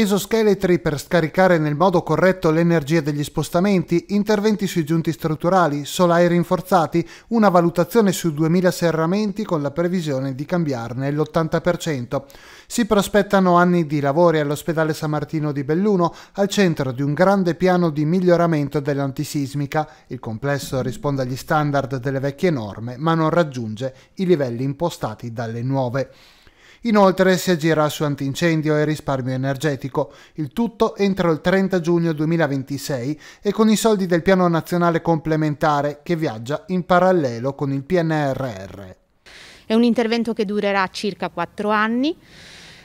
esoscheletri per scaricare nel modo corretto l'energia degli spostamenti, interventi sui giunti strutturali, solai rinforzati, una valutazione su 2000 serramenti con la previsione di cambiarne l'80%. Si prospettano anni di lavori all'ospedale San Martino di Belluno, al centro di un grande piano di miglioramento dell'antisismica. Il complesso risponde agli standard delle vecchie norme, ma non raggiunge i livelli impostati dalle nuove. Inoltre si agirà su antincendio e risparmio energetico, il tutto entro il 30 giugno 2026 e con i soldi del Piano Nazionale Complementare che viaggia in parallelo con il PNRR. È un intervento che durerà circa quattro anni.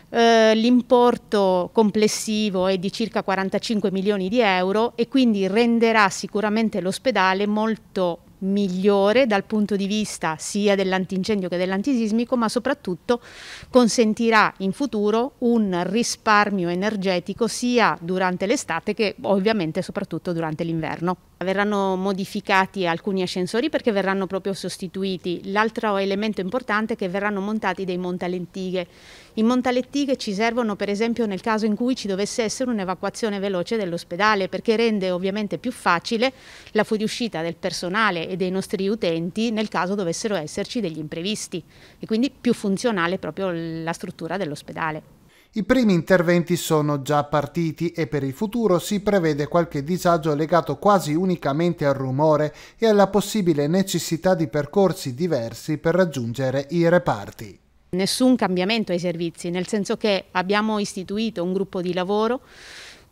Eh, l'importo complessivo è di circa 45 milioni di euro e quindi renderà sicuramente l'ospedale molto migliore dal punto di vista sia dell'antincendio che dell'antisismico, ma soprattutto consentirà in futuro un risparmio energetico sia durante l'estate che ovviamente soprattutto durante l'inverno verranno modificati alcuni ascensori perché verranno proprio sostituiti. L'altro elemento importante è che verranno montati dei montalentighe. I montalentighe ci servono per esempio nel caso in cui ci dovesse essere un'evacuazione veloce dell'ospedale perché rende ovviamente più facile la fuoriuscita del personale e dei nostri utenti nel caso dovessero esserci degli imprevisti e quindi più funzionale proprio la struttura dell'ospedale. I primi interventi sono già partiti e per il futuro si prevede qualche disagio legato quasi unicamente al rumore e alla possibile necessità di percorsi diversi per raggiungere i reparti nessun cambiamento ai servizi, nel senso che abbiamo istituito un gruppo di lavoro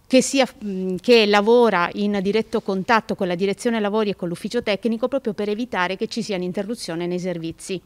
che, sia, che, lavora in diretto contatto con la direzione lavori e con l'ufficio tecnico proprio per evitare che ci sia un'interruzione nei servizi.